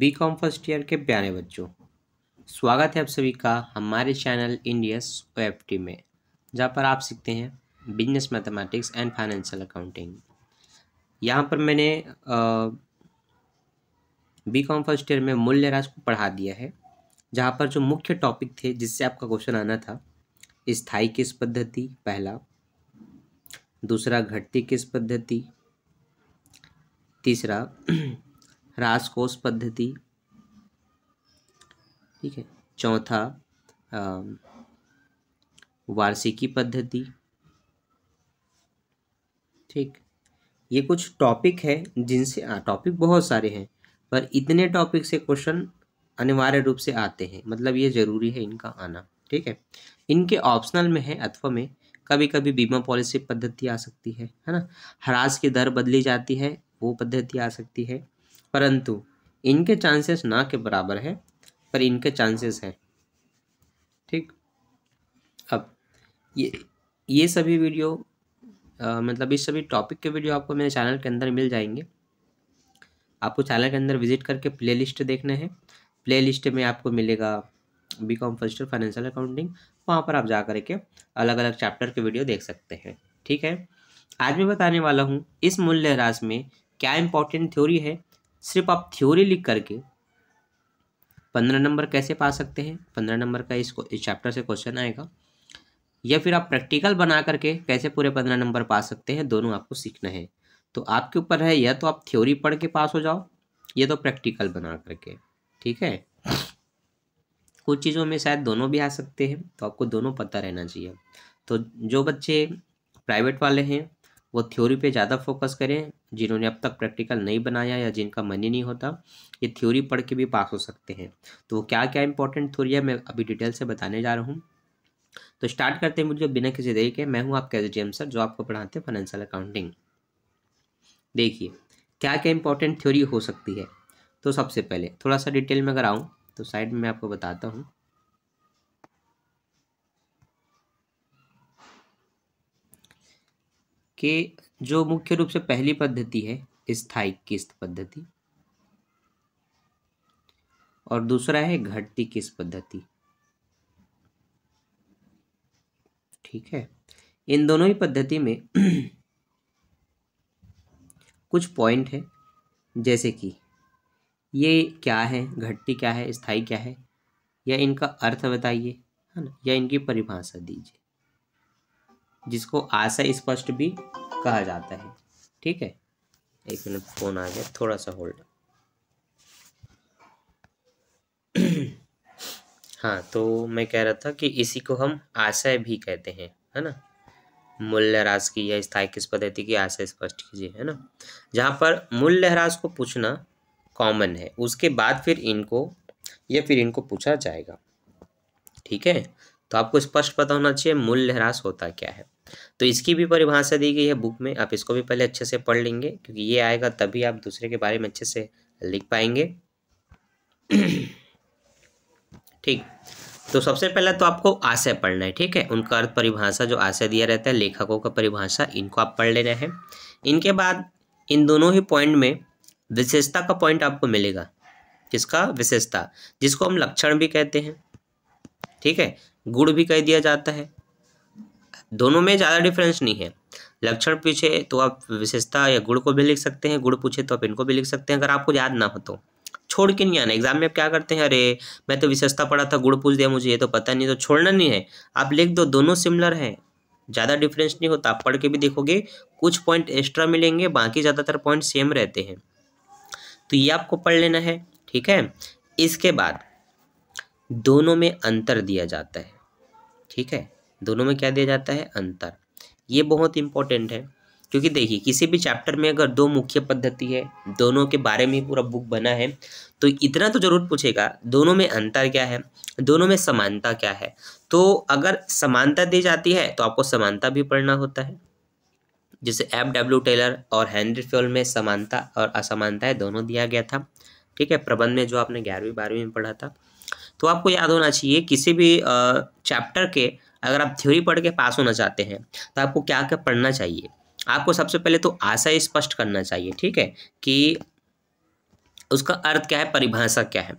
B com first year के प्यारे बच्चों स्वागत है आप सभी का हमारे चैनल इंडियस ओ में जहाँ पर आप सीखते हैं business mathematics and financial accounting यहाँ पर मैंने बी कॉम फर्स्ट ईयर में मूल्य राज को पढ़ा दिया है जहाँ पर जो मुख्य टॉपिक थे जिससे आपका क्वेश्चन आना था स्थाई किस पद्धति पहला दूसरा घटती किस पद्धति तीसरा राजकोष पद्धति ठीक है चौथा वार्षिकी पद्धति ठीक ये कुछ टॉपिक है जिनसे टॉपिक हाँ, बहुत सारे हैं पर इतने टॉपिक से क्वेश्चन अनिवार्य रूप से आते हैं मतलब ये ज़रूरी है इनका आना ठीक है इनके ऑप्शनल में है अथवा में कभी कभी बीमा पॉलिसी पद्धति आ सकती है है ना ह्रास की दर बदली जाती है वो पद्धति आ सकती है परंतु इनके चांसेस ना के बराबर है पर इनके चांसेस हैं ठीक अब ये ये सभी वीडियो आ, मतलब इस सभी टॉपिक के वीडियो आपको मेरे चैनल के अंदर मिल जाएंगे आपको चैनल के अंदर विजिट करके प्लेलिस्ट देखने हैं प्लेलिस्ट में आपको मिलेगा B com first year financial accounting वहाँ पर आप जा कर के अलग अलग चैप्टर के वीडियो देख सकते हैं ठीक है आज मैं बताने वाला हूँ इस मूल्य राज में क्या इंपॉर्टेंट थ्योरी है सिर्फ आप थ्योरी लिख करके पंद्रह नंबर कैसे पा सकते हैं पंद्रह नंबर का इस, इस चैप्टर से क्वेश्चन आएगा या फिर आप प्रैक्टिकल बना करके कैसे पूरे पंद्रह नंबर पा सकते हैं दोनों आपको सीखना है तो आपके ऊपर है या तो आप थ्योरी पढ़ के पास हो जाओ या तो प्रैक्टिकल बना करके ठीक है कुछ चीज़ों में शायद दोनों भी आ सकते हैं तो आपको दोनों पता रहना चाहिए तो जो बच्चे प्राइवेट वाले हैं वो थ्योरी पे ज़्यादा फोकस करें जिन्होंने अब तक प्रैक्टिकल नहीं बनाया या जिनका मन ही नहीं होता ये थ्योरी पढ़ के भी पास हो सकते हैं तो वो क्या क्या इंपॉर्टेंट थ्योरी है मैं अभी डिटेल से बताने जा रहा हूँ तो स्टार्ट करते हैं मुझे बिना किसी देरी के मैं हूँ आपके एस डी सर जो आपको पढ़ाते हैं फाइनेंशियल अकाउंटिंग देखिए क्या क्या इंपॉर्टेंट थ्योरी हो सकती है तो सबसे पहले थोड़ा सा डिटेल में अगर आऊँ तो साइड में आपको बताता हूँ कि जो मुख्य रूप से पहली पद्धति है स्थायी किस्त पद्धति और दूसरा है घटती किस्त पद्धति ठीक है इन दोनों ही पद्धति में कुछ पॉइंट है जैसे कि ये क्या है घटती क्या है स्थाई क्या है या इनका अर्थ बताइए है ना या इनकी परिभाषा दीजिए जिसको आशय स्पष्ट भी कहा जाता है ठीक है एक मिनट फोन आ गया थोड़ा सा होल्ड हाँ तो मैं कह रहा था कि इसी को हम आशय भी कहते हैं है ना मूल्य ह्रास की या स्थायी किस पद्धति की आशय स्पष्ट कीजिए है ना जहाँ पर मूल्य ह्रास को पूछना कॉमन है उसके बाद फिर इनको या फिर इनको पूछा जाएगा ठीक है तो आपको स्पष्ट पता होना चाहिए मूल्य ह्रास होता क्या है तो इसकी भी परिभाषा दी गई है बुक में आप इसको भी पहले अच्छे से पढ़ लेंगे क्योंकि ये आएगा तभी आप दूसरे के बारे में अच्छे से लिख पाएंगे ठीक तो सबसे पहले तो आपको आशय पढ़ना है ठीक है उनका अर्थ परिभाषा जो आशय दिया रहता है लेखकों का परिभाषा इनको आप पढ़ लेना है इनके बाद इन दोनों ही पॉइंट में विशेषता का पॉइंट आपको मिलेगा किसका विशेषता जिसको हम लक्षण भी कहते हैं ठीक है गुण भी कह दिया जाता है दोनों में ज़्यादा डिफरेंस नहीं है लक्षण पूछे तो आप विशेषता या गुण को भी लिख सकते हैं गुण पूछे तो आप इनको भी लिख सकते हैं अगर आपको याद ना हो तो छोड़ के नहीं आना एग्जाम में आप क्या करते हैं अरे मैं तो विशेषता पढ़ा था गुड़ पूछ दिया मुझे ये तो पता नहीं तो छोड़ना नहीं है आप लिख दो दोनों सिमिलर हैं ज़्यादा डिफरेंस नहीं होता आप पढ़ के भी देखोगे कुछ पॉइंट एक्स्ट्रा मिलेंगे बाकी ज़्यादातर पॉइंट सेम रहते हैं तो ये आपको पढ़ लेना है ठीक है इसके बाद दोनों में अंतर दिया जाता है ठीक है दोनों में क्या दिया जाता है अंतर ये बहुत इंपॉर्टेंट है क्योंकि देखिए किसी भी चैप्टर में अगर दो मुख्य पद्धति है दोनों के बारे में पूरा बुक बना है तो इतना तो ज़रूर पूछेगा दोनों में अंतर क्या है दोनों में समानता क्या है तो अगर समानता दी जाती है तो आपको समानता भी पढ़ना होता है जैसे एफ डब्ल्यू टेलर और हैंनरी फ्योल में समानता और असमानता है दोनों दिया गया था ठीक है प्रबंध में जो आपने ग्यारहवीं बारहवीं में पढ़ा था तो आपको याद होना चाहिए किसी भी चैप्टर के अगर आप थ्योरी पढ़ के पास होना चाहते हैं तो आपको क्या क्या पढ़ना चाहिए आपको सबसे पहले तो आशा स्पष्ट करना चाहिए ठीक है कि उसका अर्थ क्या है परिभाषा क्या है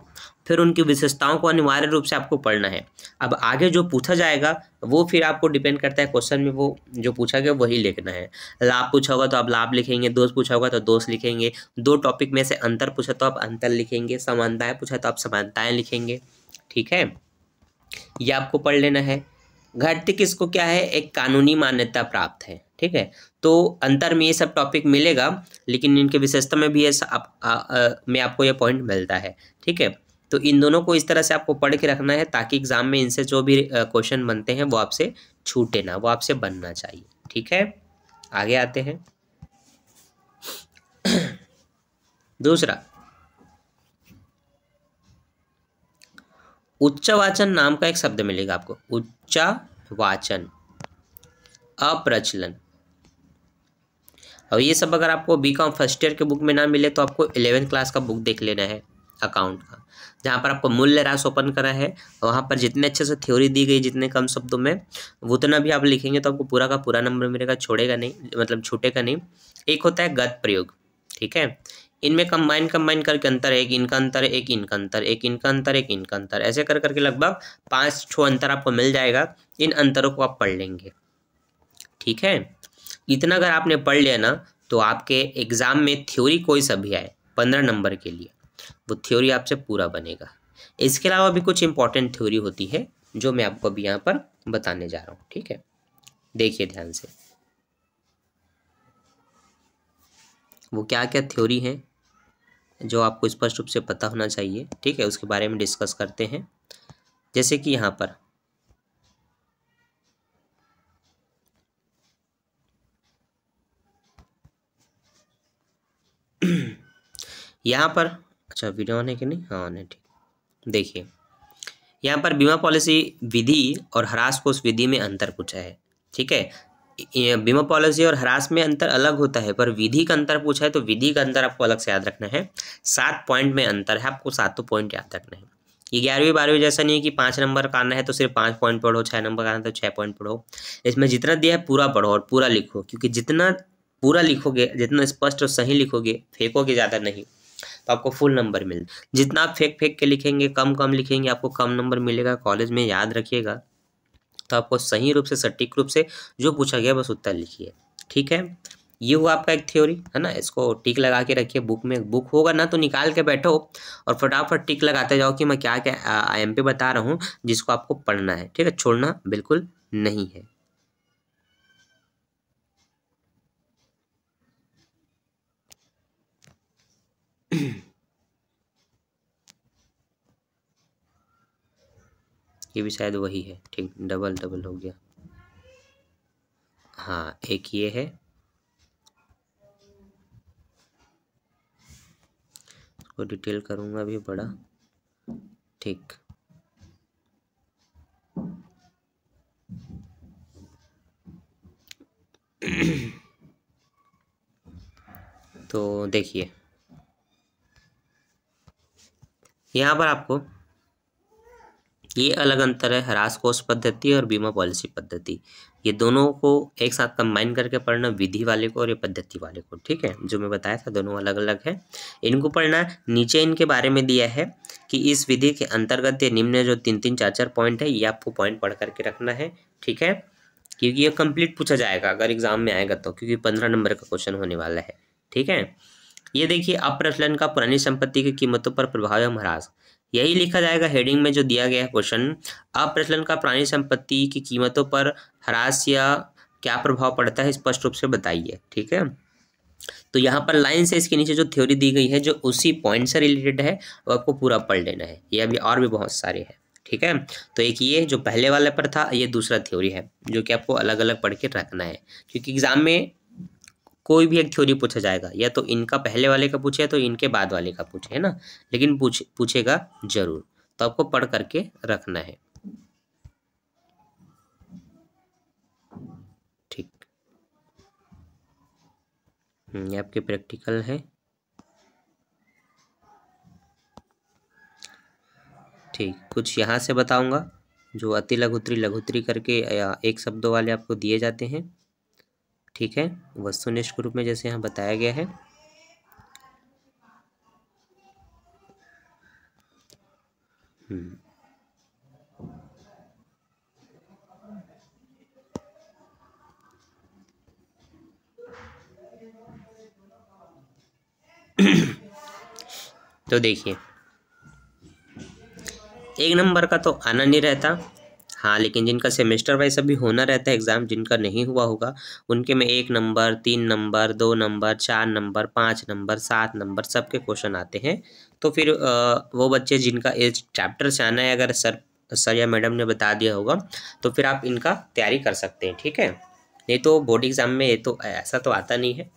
फिर उनकी विशेषताओं को अनिवार्य रूप से आपको पढ़ना है अब आगे जो पूछा जाएगा वो फिर आपको डिपेंड करता है क्वेश्चन में वो जो पूछा गया वही लिखना है लाभ पूछा होगा तो आप लाभ लिखेंगे दोष पूछा होगा तो दोष लिखेंगे दो टॉपिक में से अंतर पूछा तो आप अंतर लिखेंगे समानताएं पूछा तो आप समानताएं लिखेंगे ठीक है ये आपको पढ़ लेना है घटती किसको क्या है एक कानूनी मान्यता प्राप्त है ठीक है तो अंतर में ये सब टॉपिक मिलेगा लेकिन इनके विशेषता में भी ये आप, मैं आपको ये पॉइंट मिलता है ठीक है तो इन दोनों को इस तरह से आपको पढ़ के रखना है ताकि एग्ज़ाम में इनसे जो भी क्वेश्चन बनते हैं वो आपसे छूटे ना वो आपसे बनना चाहिए ठीक है आगे आते हैं दूसरा उच्चवाचन नाम का एक शब्द मिलेगा आपको उच्चावाचन अप्रचलन और ये सब अगर आपको बी कॉम फर्स्ट ईयर के बुक में ना मिले तो आपको इलेवेंथ क्लास का बुक देख लेना है अकाउंट का जहाँ पर आपको मूल्य रास ओपन करा है वहाँ पर जितने अच्छे से थ्योरी दी गई जितने कम शब्दों में उतना भी आप लिखेंगे तो आपको पूरा का पूरा नंबर मिलेगा छोड़ेगा नहीं मतलब छूटेगा नहीं एक होता है गत प्रयोग ठीक है इनमें कंबाइन कंबाइन करके अंतर एक इनका अंतर एक इनका अंतर एक इनका अंतर एक इनका अंतर ऐसे कर करके लगभग पाँच छो अंतर आपको मिल जाएगा इन अंतरों को आप पढ़ लेंगे ठीक है इतना अगर आपने पढ़ लिया ना तो आपके एग्ज़ाम में थ्योरी कोई सा भी आए पंद्रह नंबर के लिए वो थ्योरी आपसे पूरा बनेगा इसके अलावा भी कुछ इंपॉर्टेंट थ्योरी होती है जो मैं आपको अभी यहाँ पर बताने जा रहा हूँ ठीक है देखिए ध्यान से वो क्या क्या थ्योरी हैं जो आपको स्पष्ट रूप से पता होना चाहिए ठीक है उसके बारे में डिस्कस करते हैं जैसे कि यहाँ पर यहाँ पर अच्छा वीडियो ऑन है कि नहीं हाँ ठीक देखिए यहाँ पर बीमा पॉलिसी विधि और हरास कोष विधि में अंतर पूछा है ठीक है बीमा पॉलिसी और हरास में अंतर अलग होता है पर विधि का अंतर पूछा है तो विधि का अंतर आपको अलग से याद रखना है सात पॉइंट में अंतर है आपको सातों पॉइंट याद रखना है ये ग्यारहवीं बारहवीं जैसा नहीं है कि पाँच नंबर का आना है तो सिर्फ पाँच पॉइंट पढ़ो छः नंबर का आना है तो छः पॉइंट पढ़ो इसमें जितना दिया है पूरा पढ़ो और पूरा लिखो क्योंकि जितना पूरा लिखोगे जितना स्पष्ट और सही लिखोगे फेंकोगे ज़्यादा नहीं तो आपको फुल नंबर मिल जितना आप फेंक फेंक के लिखेंगे कम कम लिखेंगे आपको कम नंबर मिलेगा कॉलेज में याद रखिएगा तो आपको सही रूप से सटीक रूप से जो पूछा गया बस उत्तर लिखिए ठीक है ये हुआ आपका एक थ्योरी है ना इसको टिक लगा के रखिए बुक में बुक होगा ना तो निकाल के बैठो और फटाफट टिक लगाते जाओ कि मैं क्या क्या आई एम पे बता रहा हूँ जिसको आपको पढ़ना है ठीक है छोड़ना बिल्कुल नहीं है ये भी शायद वही है ठीक डबल डबल हो गया हाँ एक ये है इसको डिटेल करूँगा भी बड़ा ठीक तो देखिए यहाँ पर आपको ये अलग अंतर है हरास कोष पद्धति और बीमा पॉलिसी पद्धति ये दोनों को एक साथ कंबाइन करके पढ़ना विधि वाले को और ये पद्धति वाले को ठीक है जो मैं बताया था दोनों अलग अलग है इनको पढ़ना नीचे इनके बारे में दिया है कि इस विधि के अंतर्गत ये निम्न जो तीन तीन चार चार पॉइंट है ये आपको पॉइंट पढ़ करके रखना है ठीक है क्योंकि ये कंप्लीट पूछा जाएगा अगर एग्जाम में आएगा तो क्योंकि पंद्रह नंबर का क्वेश्चन होने वाला है ठीक है ये देखिए अप्रचलन का पुरानी संपत्ति की कीमतों पर प्रभाव है महाराज यही लिखा जाएगा हेडिंग में जो दिया गया है क्वेश्चन अप्रचलन का प्राणी संपत्ति की कीमतों पर ह्रास या क्या प्रभाव पड़ता है स्पष्ट रूप से बताइए ठीक है तो यहाँ पर लाइन से इसके नीचे जो थ्योरी दी गई है जो उसी पॉइंट से रिलेटेड है वो आपको पूरा पढ़ लेना है ये अभी और भी बहुत सारे हैं ठीक है तो एक ये जो पहले वाले पर था ये दूसरा थ्योरी है जो कि आपको अलग अलग पढ़ के रखना है क्योंकि एग्ज़ाम में कोई भी एक थ्योरी पूछा जाएगा या तो इनका पहले वाले का पूछे तो इनके बाद वाले का पूछे है ना लेकिन पूछ पूछेगा जरूर तो आपको पढ़ करके रखना है ठीक हम्म, ये आपके प्रैक्टिकल है ठीक कुछ यहाँ से बताऊंगा जो अति लघुत्री लघुत्री करके या एक शब्दों वाले आपको दिए जाते हैं ठीक है वस्तुनिष्ठ रूप में जैसे यहाँ बताया गया है हम्म। तो देखिए एक नंबर का तो आना नहीं रहता हाँ लेकिन जिनका सेमेस्टर वाइज अभी होना रहता है एग्ज़ाम जिनका नहीं हुआ होगा उनके में एक नंबर तीन नंबर दो नंबर चार नंबर पाँच नंबर सात नंबर सब के क्वेश्चन आते हैं तो फिर वो बच्चे जिनका इस चैप्टर से आना है अगर सर सर या मैडम ने बता दिया होगा तो फिर आप इनका तैयारी कर सकते हैं ठीक है नहीं तो बोर्ड एग्ज़ाम में ये तो ऐसा तो आता नहीं है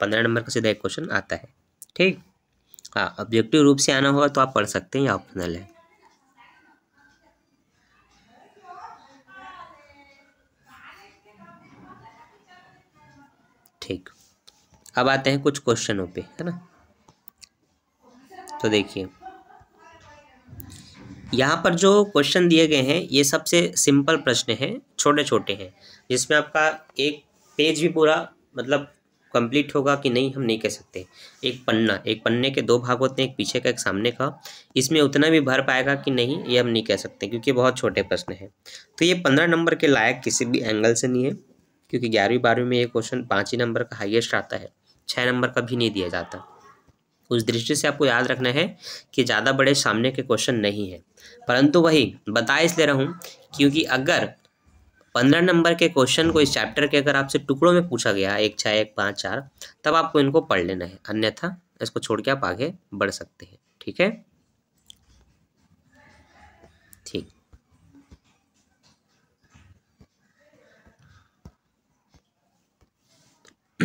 पंद्रह नंबर का सीधा एक क्वेश्चन आता है ठीक हाँ ऑब्जेक्टिव रूप से आना होगा तो आप पढ़ सकते हैं या ऑप्शनल है ठीक अब आते हैं कुछ क्वेश्चनों पे है ना तो देखिए यहाँ पर जो क्वेश्चन दिए गए हैं ये सबसे सिंपल प्रश्न हैं छोटे छोटे हैं जिसमें आपका एक पेज भी पूरा मतलब कंप्लीट होगा कि नहीं हम नहीं कह सकते एक पन्ना एक पन्ने के दो भाग होते हैं एक पीछे का एक सामने का इसमें उतना भी भर पाएगा कि नहीं ये हम नहीं कह सकते क्योंकि बहुत छोटे प्रश्न हैं तो ये पंद्रह नंबर के लायक किसी भी एंगल से नहीं है क्योंकि ग्यारहवीं बारहवीं में ये क्वेश्चन पाँच ही नंबर का हाइएस्ट आता है छः नंबर का भी नहीं दिया जाता उस दृष्टि से आपको याद रखना है कि ज़्यादा बड़े सामने के क्वेश्चन नहीं हैं परंतु वही बता इसलिए रहूँ क्योंकि अगर पंद्रह नंबर के क्वेश्चन को इस चैप्टर के अगर आपसे टुकड़ों में पूछा गया एक छः एक पाँच चार तब आपको इनको पढ़ लेना है अन्यथा इसको छोड़ के आप आगे बढ़ सकते हैं ठीक है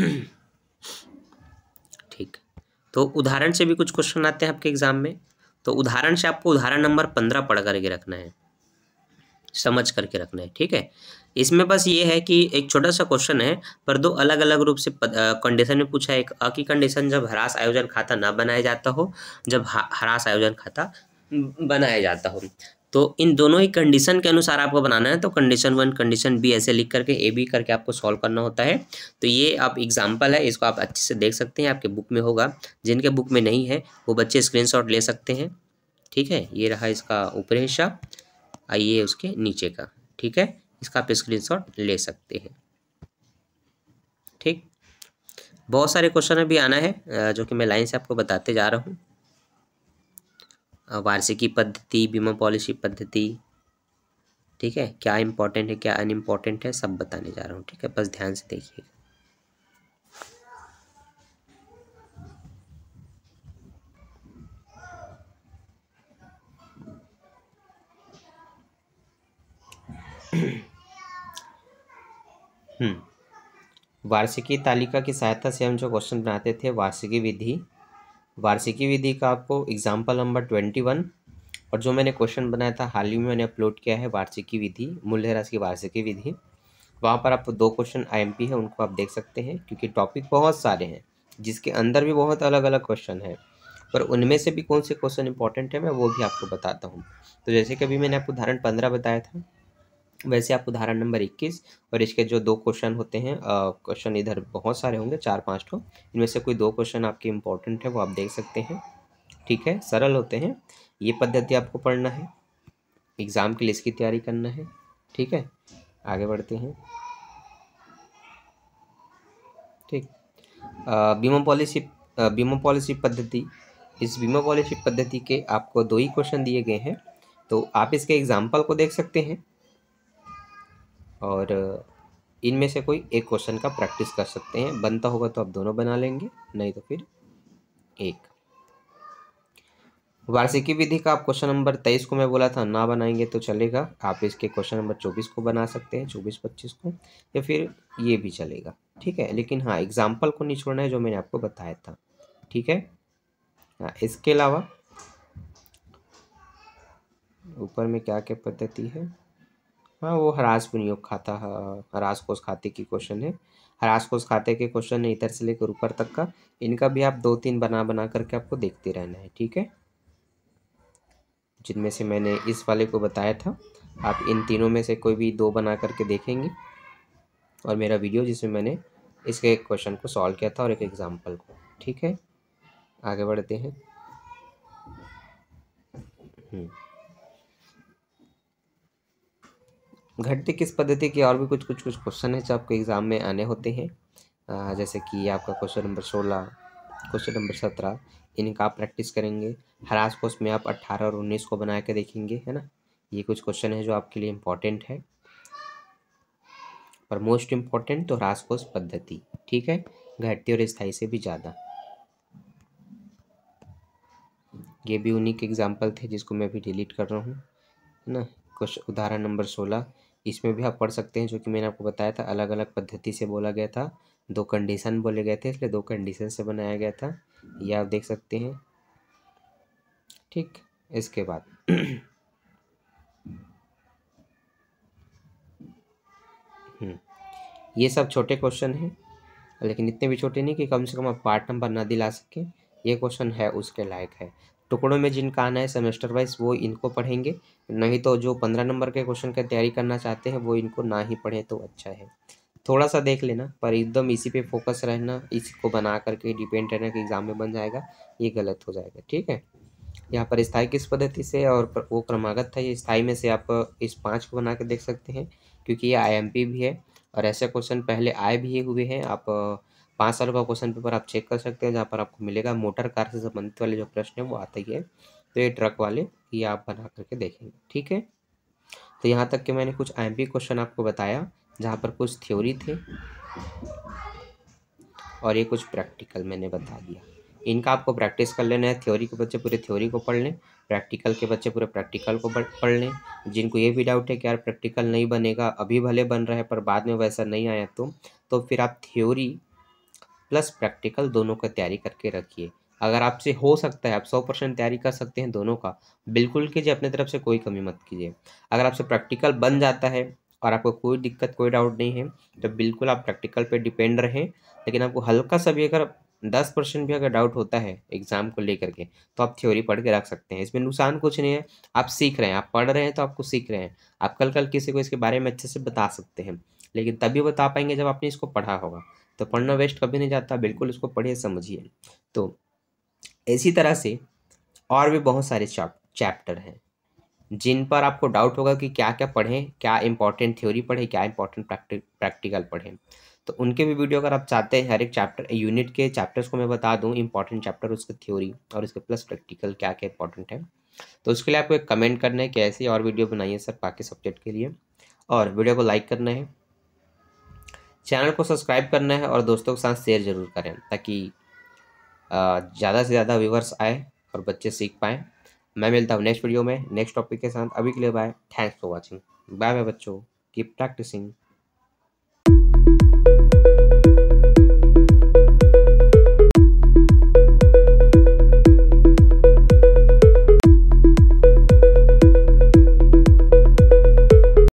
ठीक तो उदाहरण से भी कुछ क्वेश्चन आते हैं आपके एग्जाम में तो उदाहरण से आपको उदाहरण नंबर पंद्रह पढ़ करके रखना है समझ करके रखना है ठीक है इसमें बस ये है कि एक छोटा सा क्वेश्चन है पर दो अलग अलग रूप से कंडीशन में पूछा है एक अ की कंडीशन जब हरास आयोजन खाता ना बनाया जाता हो जब हरास आयोजन खाता बनाया जाता हो तो इन दोनों ही कंडीशन के अनुसार आपको बनाना है तो कंडीशन वन कंडीशन बी ऐसे लिख करके ए बी करके आपको सॉल्व करना होता है तो ये आप एग्जांपल है इसको आप अच्छे से देख सकते हैं आपके बुक में होगा जिनके बुक में नहीं है वो बच्चे स्क्रीनशॉट ले सकते हैं ठीक है ये रहा इसका ऊपर हिस्सा आइए उसके नीचे का ठीक है इसका आप स्क्रीन ले सकते हैं ठीक बहुत सारे क्वेश्चन अभी आना है जो कि मैं लाइन से आपको बताते जा रहा हूँ वार्षिकी पद्धति बीमा पॉलिसी पद्धति ठीक है क्या इम्पोर्टेंट है क्या अनइम्पॉर्टेंट है सब बताने जा रहा हूँ ठीक है बस ध्यान से देखिएगा हम्म। वार्षिकी तालिका की सहायता से हम जो क्वेश्चन बनाते थे वार्षिकी विधि वार्षिकी विधि का आपको एग्जाम्पल नंबर ट्वेंटी वन और जो मैंने क्वेश्चन बनाया था हाल ही में मैंने अपलोड किया है वार्षिकी विधि मूल्य राशि की वार्षिकी विधि वहाँ पर आप दो क्वेश्चन आईएमपी है उनको आप देख सकते हैं क्योंकि टॉपिक बहुत सारे हैं जिसके अंदर भी बहुत अलग अलग क्वेश्चन है पर उनमें से भी कौन से क्वेश्चन इंपॉर्टेंट है मैं वो भी आपको बताता हूँ तो जैसे कि अभी मैंने आपको उदाहरण पंद्रह बताया था वैसे आप उदाहरण नंबर 21 और इसके जो दो क्वेश्चन होते हैं क्वेश्चन इधर बहुत सारे होंगे चार पाँच ठो इनमें से कोई दो क्वेश्चन आपके इम्पोर्टेंट है वो आप देख सकते हैं ठीक है सरल होते हैं ये पद्धति आपको पढ़ना है एग्ज़ाम के लिए इसकी तैयारी करना है ठीक है आगे बढ़ते हैं ठीक बीमा पॉलिसी बीमा पॉलिसी पद्धति इस बीमा पॉलिसी पद्धति के आपको दो ही क्वेश्चन दिए गए हैं तो आप इसके एग्जाम्पल को देख सकते हैं और इनमें से कोई एक क्वेश्चन का प्रैक्टिस कर सकते हैं बनता होगा तो आप दोनों बना लेंगे नहीं तो फिर एक वार्षिकी विधि का आप क्वेश्चन नंबर तेईस को मैं बोला था ना बनाएंगे तो चलेगा आप इसके क्वेश्चन नंबर चौबीस को बना सकते हैं चौबीस पच्चीस को या फिर ये भी चलेगा ठीक है लेकिन हाँ एग्जाम्पल को नहीं छोड़ना है जो मैंने आपको बताया था ठीक है हाँ इसके अलावा ऊपर में क्या क्या पद्धति है हाँ वो हरास विनियोग खाता हाँ, हरास कोष खाते की क्वेश्चन है हरास कोष खाते के क्वेश्चन है इधर से लेकर ऊपर तक का इनका भी आप दो तीन बना बना करके आपको देखते रहना है ठीक है जिनमें से मैंने इस वाले को बताया था आप इन तीनों में से कोई भी दो बना करके देखेंगे और मेरा वीडियो जिसमें मैंने इसके एक क्वेश्चन को सॉल्व किया था और एक एग्ज़ाम्पल को ठीक है आगे बढ़ते हैं हम्म। घटती किस पद्धति के और भी कुछ कुछ कुछ क्वेश्चन है जो आपके एग्ज़ाम में आने होते हैं जैसे कि आपका क्वेश्चन नंबर सोलह क्वेश्चन नंबर सत्रह इनका आप प्रैक्टिस करेंगे हरास कोर्स में आप अट्ठारह और उन्नीस को बना के देखेंगे है ना ये कुछ क्वेश्चन है जो आपके लिए इम्पोर्टेंट है पर मोस्ट इम्पॉर्टेंट तो ह्रास कोष पद्धति ठीक है घटती और स्थाई से भी ज़्यादा ये भी उन्हीं के एग्जाम्पल थे जिसको मैं अभी डिलीट कर रहा हूँ है ना क्वेश्चन उदाहरण नंबर सोलह इसमें भी आप पढ़ सकते हैं जो कि मैंने आपको बताया था अलग अलग पद्धति से बोला गया था दो कंडीशन बोले गए थे इसलिए दो कंडीशन से बनाया गया था यह आप देख सकते हैं ठीक इसके बाद हम्म, ये सब छोटे क्वेश्चन हैं लेकिन इतने भी छोटे नहीं कि कम से कम आप पार्ट नंबर ना दिला सकें ये क्वेश्चन है उसके लायक है टुकड़ों में जिनका आना है सेमेस्टर वाइज वो इनको पढ़ेंगे नहीं तो जो पंद्रह नंबर के क्वेश्चन का तैयारी करना चाहते हैं वो इनको ना ही पढ़े तो अच्छा है थोड़ा सा देख लेना पर एकदम इसी पे फोकस रहना इसी को बना करके डिपेंड रहना कि एग्ज़ाम में बन जाएगा ये गलत हो जाएगा ठीक है यहाँ पर स्थाई किस पद्धति से और वो क्रमागत था ये स्थाई में से आप इस पाँच को बना के देख सकते हैं क्योंकि ये आई भी है और ऐसे क्वेश्चन पहले आए भी हुए हैं आप पाँच साल का क्वेश्चन पेपर आप चेक कर सकते हैं जहाँ पर आपको मिलेगा मोटर कार से संबंधित वाले जो प्रश्न है वो आता ही है तो ये ट्रक वाले ये आप बना करके देखेंगे ठीक है तो यहाँ तक के मैंने कुछ आई क्वेश्चन आपको बताया जहाँ पर कुछ थ्योरी थे और ये कुछ प्रैक्टिकल मैंने बता दिया इनका आपको प्रैक्टिस कर लेना है थ्योरी के बच्चे पूरे थ्योरी को पढ़ लें प्रैक्टिकल के बच्चे पूरे प्रैक्टिकल को पढ़ लें जिनको ये भी डाउट है कि यार प्रैक्टिकल नहीं बनेगा अभी भले बन रहा है पर बाद में वैसा नहीं आया तो तो फिर आप थ्योरी प्लस प्रैक्टिकल दोनों का तैयारी करके रखिए अगर आपसे हो सकता है आप सौ परसेंट तैयारी कर सकते हैं दोनों का बिल्कुल कीजिए अपने तरफ से कोई कमी मत कीजिए अगर आपसे प्रैक्टिकल बन जाता है और आपको कोई दिक्कत कोई डाउट नहीं है तो बिल्कुल आप प्रैक्टिकल पे डिपेंड रहें लेकिन आपको हल्का सा भी अगर दस परसेंट भी अगर डाउट होता है एग्ज़ाम को लेकर के तो आप थ्योरी पढ़ के रख सकते हैं इसमें नुकसान कुछ नहीं है आप सीख रहे हैं आप पढ़ रहे हैं तो आपको सीख रहे हैं आप कल कल किसी को इसके बारे में अच्छे से बता सकते हैं लेकिन तभी बता पाएंगे जब आपने इसको पढ़ा होगा तो पढ़ना वेस्ट कभी नहीं जाता बिल्कुल उसको पढ़िए समझिए तो इसी तरह से और भी बहुत सारे चैप्टर हैं जिन पर आपको डाउट होगा कि क्या क्या पढ़ें क्या इंपॉर्टेंट थ्योरी पढ़ें क्या इंपॉर्टेंट प्रैक्टिक प्रैक्टिकल पढ़ें तो उनके भी वीडियो अगर आप चाहते हैं हर एक चैप्टर यूनिट के चैप्टर्स को मैं बता दूं इंपॉर्टेंट चैप्टर उसके थ्योरी और उसके प्लस प्रैक्टिकल क्या क्या इंपॉर्टेंट है तो उसके लिए आपको एक कमेंट करना है कि ऐसी और वीडियो बनाइए सर बाकी सब्जेक्ट के लिए और वीडियो को लाइक करना है चैनल को सब्सक्राइब करना है और दोस्तों के साथ शेयर ज़रूर करें ताकि ज़्यादा से ज़्यादा व्यूवर्स आए और बच्चे सीख पाएँ मैं मिलता हूँ नेक्स्ट वीडियो में नेक्स्ट टॉपिक के साथ अभी के लिए bye thanks for watching bye bye बच्चों कीप प्रैक्टिसिंग